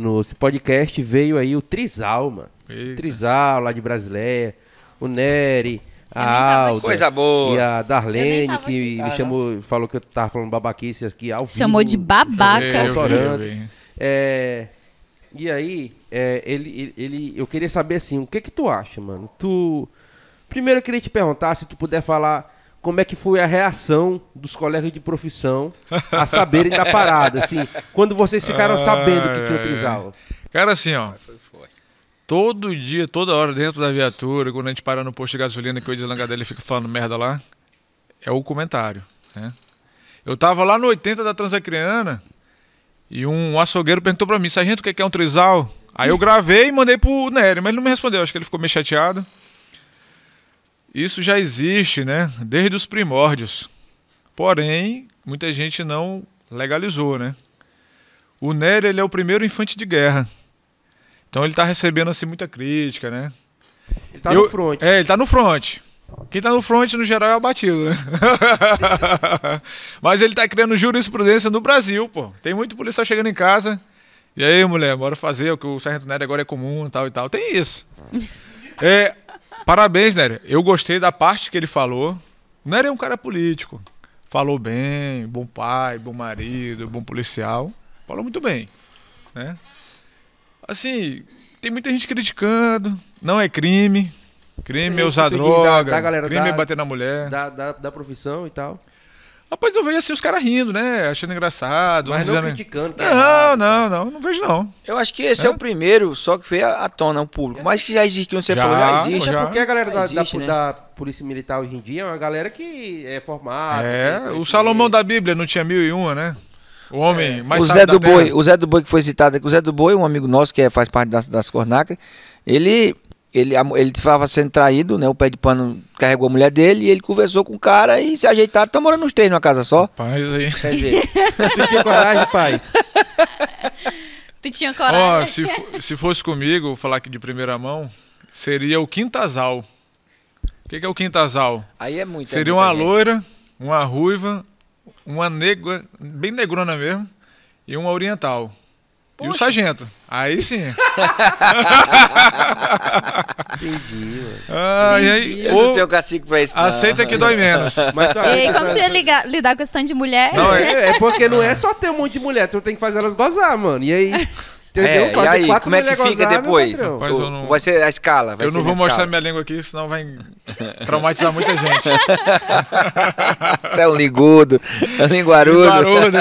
no podcast veio aí o Trizal, mano. Trizal, lá de Brasileia, o Nery, a Alda, coisa boa. E a Darlene, que aqui, me chamou, falou que eu tava falando babaquice aqui ao vivo. Chamou de babaca. Eu vi, eu vi. É, e aí, é, ele, ele, eu queria saber assim, o que que tu acha, mano? Tu, primeiro eu queria te perguntar se tu puder falar como é que foi a reação dos colegas de profissão a saberem da parada, assim, quando vocês ficaram sabendo que tinha trisal? Cara, assim, ó, todo dia, toda hora dentro da viatura, quando a gente para no posto de gasolina que o Deslangadelli fica falando merda lá, é o comentário, né? Eu tava lá no 80 da Transacriana e um açougueiro perguntou para mim, sargento, o é que é um trisal? Aí eu gravei e mandei pro Nery, mas ele não me respondeu, acho que ele ficou meio chateado. Isso já existe, né? Desde os primórdios. Porém, muita gente não legalizou, né? O Nery ele é o primeiro infante de guerra. Então ele está recebendo assim muita crítica, né? Ele está no front. É, ele está no front. Quem está no front, no geral, é abatido, né? Mas ele está criando jurisprudência no Brasil, pô. Tem muito policial chegando em casa. E aí, mulher, bora fazer o que o Sargento Nery agora é comum, tal e tal. Tem isso. É, Parabéns, Nery. Eu gostei da parte que ele falou. Nery é um cara político. Falou bem, bom pai, bom marido, bom policial. Falou muito bem. Né? Assim, tem muita gente criticando. Não é crime. Crime é usar droga. Da, da galera, crime é da, é bater na mulher. Da, da, da profissão e tal. Rapaz, eu vejo assim os caras rindo, né? Achando engraçado. Mas não dizendo... criticando. É não, é errado, não, não, né? não, não vejo não. Eu acho que esse é, é o primeiro, só que veio à tona o público. Mas que já existe, como você já, falou, já existe. Já. É, é porque a galera da, existe, da, né? da, Polícia Militar hoje em dia é uma galera que é formada. É, o Salomão da Bíblia não tinha mil e uma, né? O homem é. mais o Zé do Boi, terra. O Zé do Boi que foi citado aqui, o Zé do Boi, um amigo nosso que é, faz parte das, das Cornacre, ele ele, ele estava sendo traído, né? O pé de pano carregou a mulher dele e ele conversou com o cara e se ajeitaram. Estão morando os três numa casa só. Paz aí. Quer dizer, tu tinha coragem, paz. Tu tinha coragem. Oh, se, se fosse comigo, vou falar aqui de primeira mão, seria o quintasal. O que, que é o quintasal? Aí é muito. É seria é uma gente. loira, uma ruiva, uma negra, bem negrona mesmo, e uma oriental. Poxa. E o sargento. Aí sim. Entendi, mano. Ah, e aí, eu não tenho cacique pra isso. Aceita não. que dói menos. Mas, tá, e aí, tá como tu ia ligar, lidar com esse tanto de mulher? Não, é, é porque não é só ter um monte de mulher, tu tem que fazer elas gozar, mano. E aí. Entendeu? É, Fazer e aí, como é que fica né, depois? não... Vai ser a escala. eu não vou mostrar minha língua aqui, senão vai traumatizar muita gente. Você é um ligudo, é um linguarudo. linguarudo.